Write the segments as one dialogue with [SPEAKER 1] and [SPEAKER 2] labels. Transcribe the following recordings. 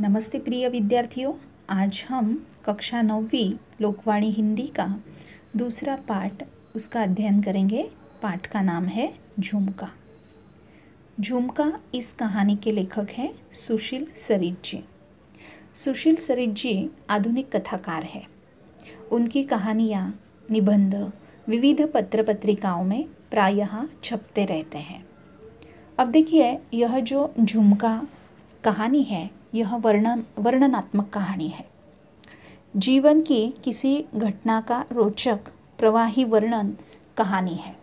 [SPEAKER 1] नमस्ते प्रिय विद्यार्थियों आज हम कक्षा नौवीं लोकवाणी हिंदी का दूसरा पाठ उसका अध्ययन करेंगे पाठ का नाम है झुमका झुमका इस कहानी के लेखक हैं सुशील सरित जी सुशील सरित जी आधुनिक कथाकार है उनकी कहानियाँ निबंध विविध पत्र पत्रिकाओं में प्रायः छपते रहते हैं अब देखिए यह जो झुमका कहानी है यह वर्णन वर्णनात्मक कहानी है जीवन की किसी घटना का रोचक प्रवाही वर्णन कहानी है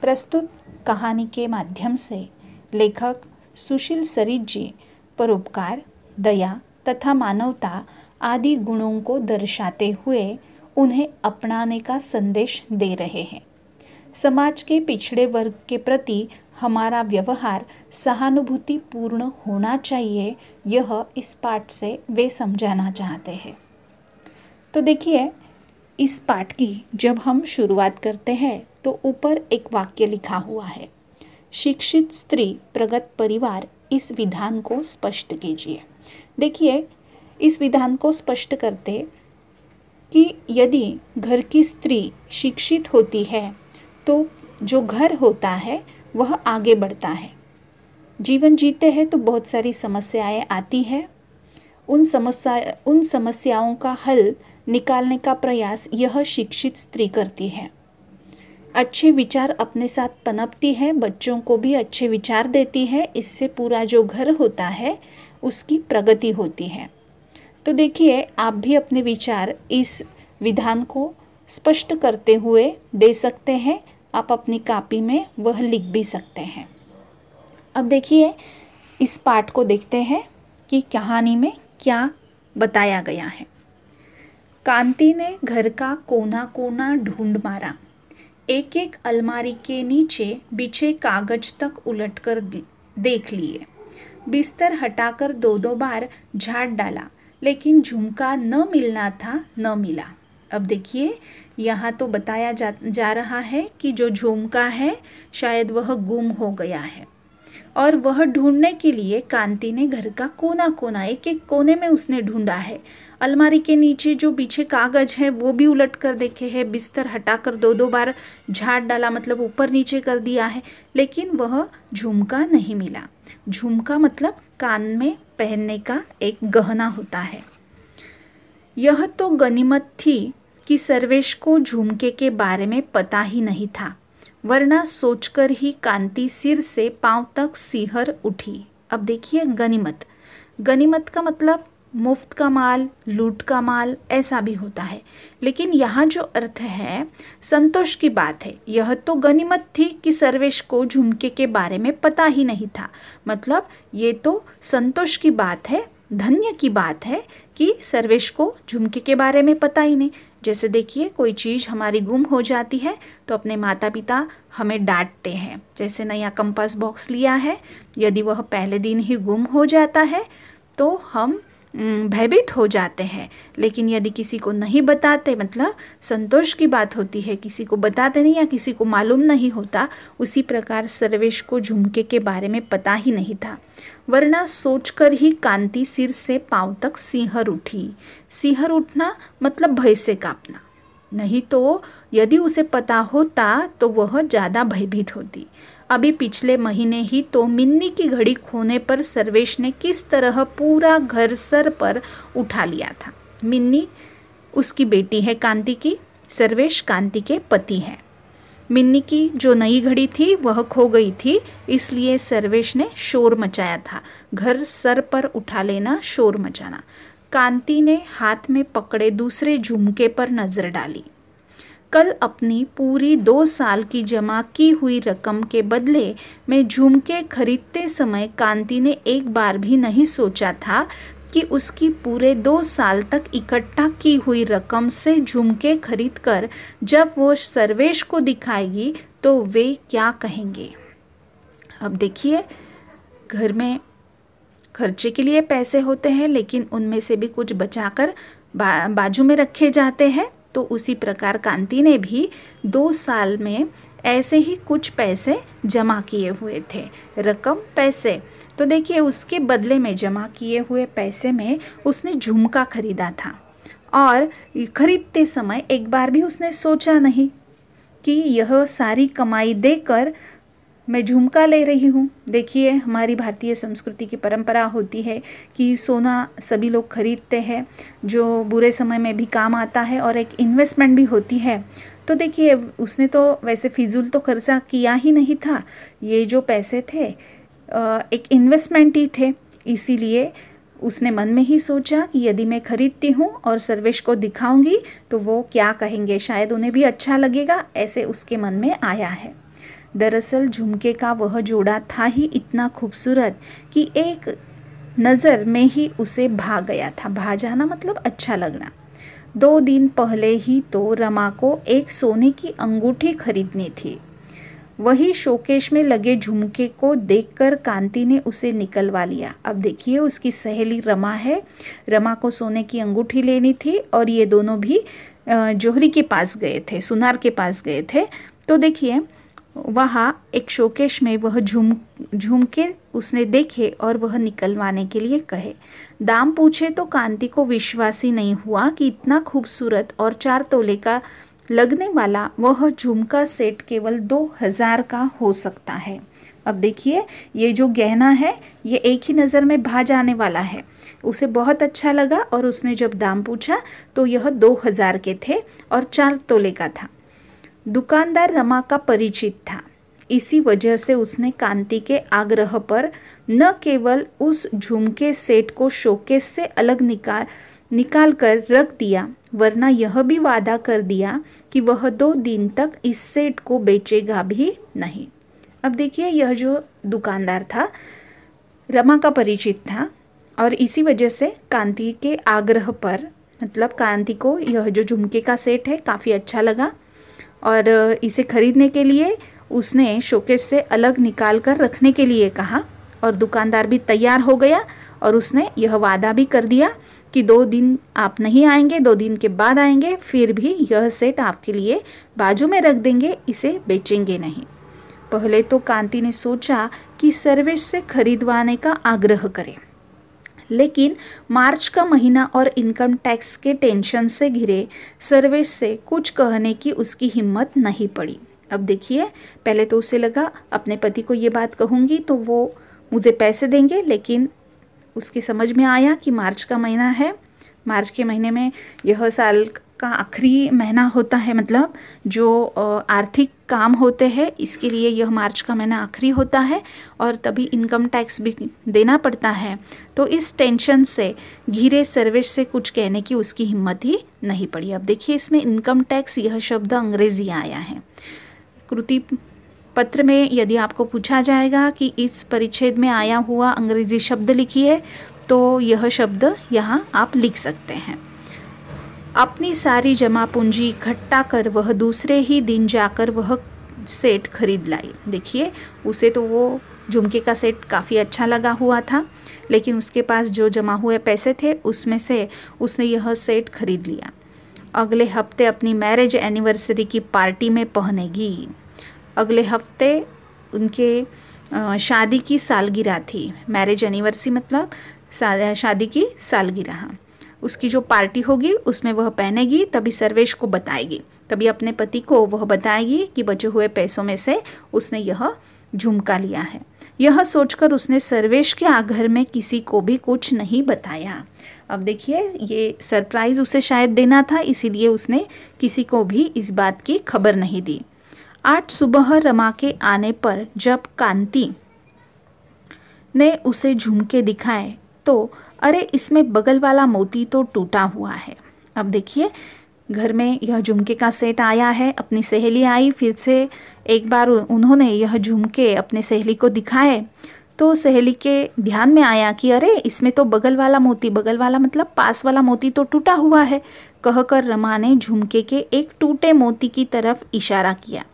[SPEAKER 1] प्रस्तुत कहानी के माध्यम से लेखक सुशील सरित जी परोपकार दया तथा मानवता आदि गुणों को दर्शाते हुए उन्हें अपनाने का संदेश दे रहे हैं समाज के पिछड़े वर्ग के प्रति हमारा व्यवहार सहानुभूतिपूर्ण होना चाहिए यह इस पाठ से वे समझाना चाहते हैं तो देखिए इस पाठ की जब हम शुरुआत करते हैं तो ऊपर एक वाक्य लिखा हुआ है शिक्षित स्त्री प्रगत परिवार इस विधान को स्पष्ट कीजिए देखिए इस विधान को स्पष्ट करते कि यदि घर की स्त्री शिक्षित होती है तो जो घर होता है वह आगे बढ़ता है जीवन जीते हैं तो बहुत सारी समस्याएं आती है उन समस्या उन समस्याओं का हल निकालने का प्रयास यह शिक्षित स्त्री करती है अच्छे विचार अपने साथ पनपती है बच्चों को भी अच्छे विचार देती है इससे पूरा जो घर होता है उसकी प्रगति होती है तो देखिए आप भी अपने विचार इस विधान को स्पष्ट करते हुए दे सकते हैं आप अपनी कापी में वह लिख भी सकते हैं अब देखिए इस पार्ट को देखते हैं कि कहानी में क्या बताया गया है कांति ने घर का कोना कोना ढूंढ मारा एक एक अलमारी के नीचे बिछे कागज तक उलटकर देख लिए बिस्तर हटाकर दो दो बार झाड़ डाला लेकिन झुमका न मिलना था न मिला अब देखिए यहाँ तो बताया जा जा रहा है कि जो झुमका है शायद वह गुम हो गया है और वह ढूंढने के लिए कांति ने घर का कोना कोना एक एक कोने में उसने ढूंढा है अलमारी के नीचे जो पीछे कागज है वो भी उलट कर देखे हैं बिस्तर हटाकर दो दो बार झाड़ डाला मतलब ऊपर नीचे कर दिया है लेकिन वह झुमका नहीं मिला झुमका मतलब कान में पहनने का एक गहना होता है यह तो गनीमत थी कि सर्वेश को झुमके के बारे में पता ही नहीं था वरना सोचकर ही कांति सिर से पांव तक सिहर उठी अब देखिए गनीमत गनीमत का मतलब मुफ्त का माल लूट का माल ऐसा भी होता है लेकिन यहाँ जो अर्थ है संतोष की बात है यह तो गनीमत थी कि सर्वेश को झुमके के बारे में पता ही नहीं था मतलब ये तो संतोष की बात है धन्य की बात है कि सर्वेश को झुमके के बारे में पता ही नहीं जैसे देखिए कोई चीज़ हमारी गुम हो जाती है तो अपने माता पिता हमें डांटते हैं जैसे नया कंपास बॉक्स लिया है यदि वह पहले दिन ही गुम हो जाता है तो हम भयभीत हो जाते हैं लेकिन यदि किसी को नहीं बताते मतलब संतोष की बात होती है किसी को बताते नहीं या किसी को मालूम नहीं होता उसी प्रकार सर्वेश को झुमके के बारे में पता ही नहीं था वरना सोचकर ही कांति सिर से पाँव तक सिंहर उठी सिंहर उठना मतलब भय से कांपना नहीं तो यदि उसे पता होता तो वह ज़्यादा भयभीत होती अभी पिछले महीने ही तो मिन्नी की घड़ी खोने पर सर्वेश ने किस तरह पूरा घर सर पर उठा लिया था मिन्नी उसकी बेटी है कांति की सर्वेश कांति के पति हैं मिन्नी की जो नई घड़ी थी वह खो गई थी इसलिए सर्वेश ने शोर मचाया था घर सर पर उठा लेना शोर मचाना कांति ने हाथ में पकड़े दूसरे झुमके पर नज़र डाली कल अपनी पूरी दो साल की जमा की हुई रकम के बदले में झुमके खरीदते समय कांति ने एक बार भी नहीं सोचा था कि उसकी पूरे दो साल तक इकट्ठा की हुई रकम से झुमके खरीद कर जब वो सर्वेश को दिखाएगी तो वे क्या कहेंगे अब देखिए घर में खर्चे के लिए पैसे होते हैं लेकिन उनमें से भी कुछ बचाकर बा, बाजू में रखे जाते हैं तो उसी प्रकार कांति ने भी दो साल में ऐसे ही कुछ पैसे जमा किए हुए थे रकम पैसे तो देखिए उसके बदले में जमा किए हुए पैसे में उसने झुमका खरीदा था और खरीदते समय एक बार भी उसने सोचा नहीं कि यह सारी कमाई देकर मैं झुमका ले रही हूँ देखिए हमारी भारतीय संस्कृति की परंपरा होती है कि सोना सभी लोग खरीदते हैं जो बुरे समय में भी काम आता है और एक इन्वेस्टमेंट भी होती है तो देखिए उसने तो वैसे फिजूल तो खर्चा किया ही नहीं था ये जो पैसे थे एक इन्वेस्टमेंट ही थे इसीलिए उसने मन में ही सोचा कि यदि मैं खरीदती हूँ और सर्वेश को दिखाऊंगी तो वो क्या कहेंगे शायद उन्हें भी अच्छा लगेगा ऐसे उसके मन में आया है दरअसल झुमके का वह जोड़ा था ही इतना खूबसूरत कि एक नज़र में ही उसे भा गया था भा जाना मतलब अच्छा लगना दो दिन पहले ही तो रमा को एक सोने की अंगूठी खरीदनी थी वही शोकेश में लगे झुमके को देखकर कांति ने उसे निकलवा लिया अब देखिए उसकी सहेली रमा है रमा को सोने की अंगूठी लेनी थी और ये दोनों भी जोहरी के पास गए थे सुनार के पास गए थे तो देखिए वहाँ एक शोकेश में वह झूम के उसने देखे और वह निकलवाने के लिए कहे दाम पूछे तो कांति को विश्वास ही नहीं हुआ कि इतना खूबसूरत और चार तोले का लगने वाला वह झुमका सेट केवल दो हज़ार का हो सकता है अब देखिए ये जो गहना है ये एक ही नज़र में भा जाने वाला है उसे बहुत अच्छा लगा और उसने जब दाम पूछा तो यह दो हज़ार के थे और चार तोले का था दुकानदार रमा का परिचित था इसी वजह से उसने कांति के आग्रह पर न केवल उस झुमके सेट को शोकेस से अलग निकाल निकाल कर रख दिया वरना यह भी वादा कर दिया कि वह दो दिन तक इस सेट को बेचेगा भी नहीं अब देखिए यह जो दुकानदार था रमा का परिचित था और इसी वजह से कांति के आग्रह पर मतलब कांति को यह जो झुमके का सेट है काफ़ी अच्छा लगा और इसे ख़रीदने के लिए उसने शोकेस से अलग निकाल कर रखने के लिए कहा और दुकानदार भी तैयार हो गया और उसने यह वादा भी कर दिया कि दो दिन आप नहीं आएंगे दो दिन के बाद आएंगे फिर भी यह सेट आपके लिए बाजू में रख देंगे इसे बेचेंगे नहीं पहले तो कांति ने सोचा कि सर्वेश से खरीदवाने का आग्रह करें लेकिन मार्च का महीना और इनकम टैक्स के टेंशन से घिरे सर्वे से कुछ कहने की उसकी हिम्मत नहीं पड़ी अब देखिए पहले तो उसे लगा अपने पति को ये बात कहूँगी तो वो मुझे पैसे देंगे लेकिन उसकी समझ में आया कि मार्च का महीना है मार्च के महीने में यह साल का आखिरी महीना होता है मतलब जो आर्थिक काम होते हैं इसके लिए यह मार्च का महीना आखिरी होता है और तभी इनकम टैक्स भी देना पड़ता है तो इस टेंशन से घिरे सर्विस से कुछ कहने की उसकी हिम्मत ही नहीं पड़ी अब देखिए इसमें इनकम टैक्स यह शब्द अंग्रेजी आया है कृति पत्र में यदि आपको पूछा जाएगा कि इस परिच्छेद में आया हुआ अंग्रेजी शब्द लिखिए तो यह शब्द यहाँ आप लिख सकते हैं अपनी सारी जमा पूंजी इकट्ठा कर वह दूसरे ही दिन जाकर वह सेट खरीद लाई देखिए उसे तो वो झुमके का सेट काफ़ी अच्छा लगा हुआ था लेकिन उसके पास जो जमा हुए पैसे थे उसमें से उसने यह सेट खरीद लिया अगले हफ्ते अपनी मैरिज एनिवर्सरी की पार्टी में पहनेगी अगले हफ्ते उनके शादी की सालगिरह थी मैरिज एनिवर्सरी मतलब शादी की सालगिरह उसकी जो पार्टी होगी उसमें वह पहनेगी तभी सर्वेश को बताएगी तभी अपने पति को वह बताएगी कि बचे हुए पैसों में से उसने यह झुमका लिया है यह सोचकर उसने सर्वेश के आघर में किसी को भी कुछ नहीं बताया अब देखिए ये सरप्राइज़ उसे शायद देना था इसीलिए उसने किसी को भी इस बात की खबर नहीं दी आठ सुबह रमा के आने पर जब कांति ने उसे झुमके दिखाए तो अरे इसमें बगल वाला मोती तो टूटा हुआ है अब देखिए घर में यह झुमके का सेट आया है अपनी सहेली आई फिर से एक बार उन्होंने यह झुमके अपने सहेली को दिखाए तो सहेली के ध्यान में आया कि अरे इसमें तो बगल वाला मोती बगल वाला मतलब पास वाला मोती तो टूटा हुआ है कहकर रमा ने झुमके के एक टूटे मोती की तरफ इशारा किया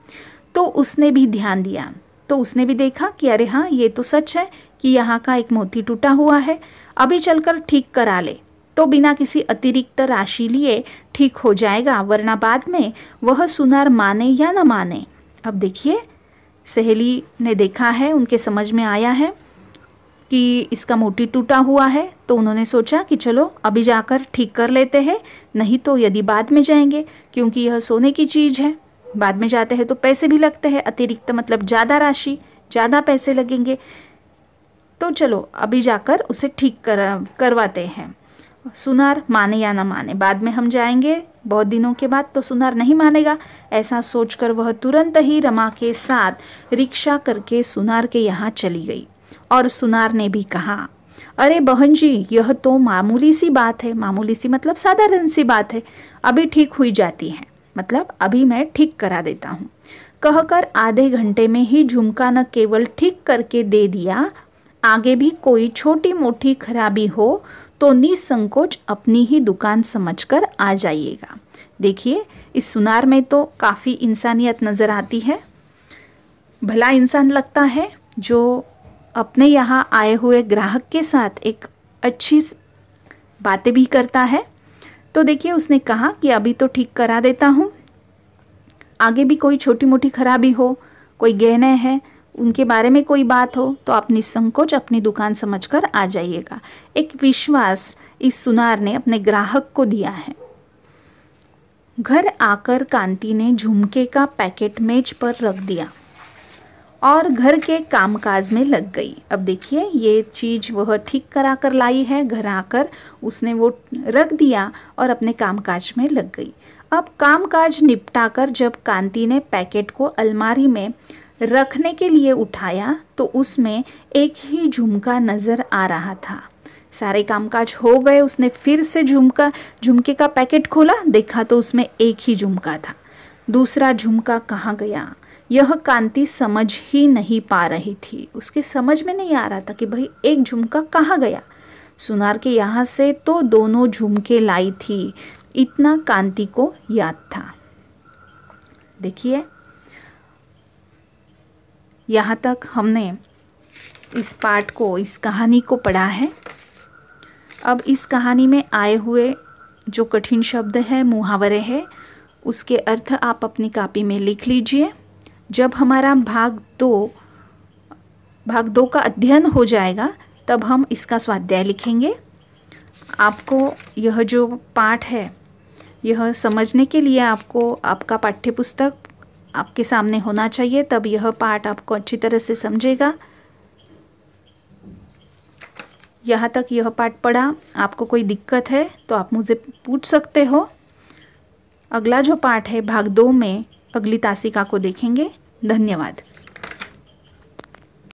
[SPEAKER 1] तो उसने भी ध्यान दिया तो उसने भी देखा कि अरे हाँ ये तो सच है कि यहाँ का एक मोती टूटा हुआ है अभी चलकर ठीक करा ले तो बिना किसी अतिरिक्त राशि लिए ठीक हो जाएगा वरना बाद में वह सुनार माने या न माने अब देखिए सहेली ने देखा है उनके समझ में आया है कि इसका मोटी टूटा हुआ है तो उन्होंने सोचा कि चलो अभी जाकर ठीक कर लेते हैं नहीं तो यदि बाद में जाएंगे क्योंकि यह सोने की चीज़ है बाद में जाते हैं तो पैसे भी लगते हैं अतिरिक्त मतलब ज़्यादा राशि ज़्यादा पैसे लगेंगे तो चलो अभी जाकर उसे ठीक कर करवाते हैं सुनार माने या ना माने बाद में हम जाएंगे बहुत दिनों के बाद तो सुनार नहीं मानेगा ऐसा सोचकर वह तुरंत ही रमा के साथ रिक्शा करके सुनार के यहाँ चली गई और सुनार ने भी कहा अरे बहन जी यह तो मामूली सी बात है मामूली सी मतलब साधारण सी बात है अभी ठीक हुई जाती है मतलब अभी मैं ठीक करा देता हूँ कहकर आधे घंटे में ही झुमका न केवल ठीक करके दे दिया आगे भी कोई छोटी मोटी खराबी हो तो निसंकोच अपनी ही दुकान समझकर आ जाइएगा देखिए इस सुनार में तो काफ़ी इंसानियत नज़र आती है भला इंसान लगता है जो अपने यहाँ आए हुए ग्राहक के साथ एक अच्छी बातें भी करता है तो देखिए उसने कहा कि अभी तो ठीक करा देता हूँ आगे भी कोई छोटी मोटी खराबी हो कोई गहने हैं उनके बारे में कोई बात हो तो आप निसंकोच अपनी दुकान समझकर आ जाइएगा एक विश्वास इस सुनार ने अपने ग्राहक को दिया है घर आकर कांति ने झुमके का पैकेट मेज पर रख दिया और घर के कामकाज में लग गई अब देखिए ये चीज़ वह ठीक करा कर लाई है घर आकर उसने वो रख दिया और अपने कामकाज में लग गई अब कामकाज निपटाकर जब कांति ने पैकेट को अलमारी में रखने के लिए उठाया तो उसमें एक ही झुमका नज़र आ रहा था सारे कामकाज हो गए उसने फिर से झुमका झुमके का पैकेट खोला देखा तो उसमें एक ही झुमका था दूसरा झुमका कहाँ गया यह कांति समझ ही नहीं पा रही थी उसके समझ में नहीं आ रहा था कि भाई एक झुमका कहाँ गया सुनार के यहाँ से तो दोनों झुमके लाई थी इतना कांति को याद था देखिए यहाँ तक हमने इस पार्ट को इस कहानी को पढ़ा है अब इस कहानी में आए हुए जो कठिन शब्द है मुहावरे हैं उसके अर्थ आप अपनी कापी में लिख लीजिए जब हमारा भाग दो भाग दो का अध्ययन हो जाएगा तब हम इसका स्वाध्याय लिखेंगे आपको यह जो पाठ है यह समझने के लिए आपको आपका पाठ्य पुस्तक आपके सामने होना चाहिए तब यह पार्ट आपको अच्छी तरह से समझेगा यहाँ तक यह पार्ट पढ़ा आपको कोई दिक्कत है तो आप मुझे पूछ सकते हो अगला जो पार्ट है भाग दो में अगली तासिका को देखेंगे धन्यवाद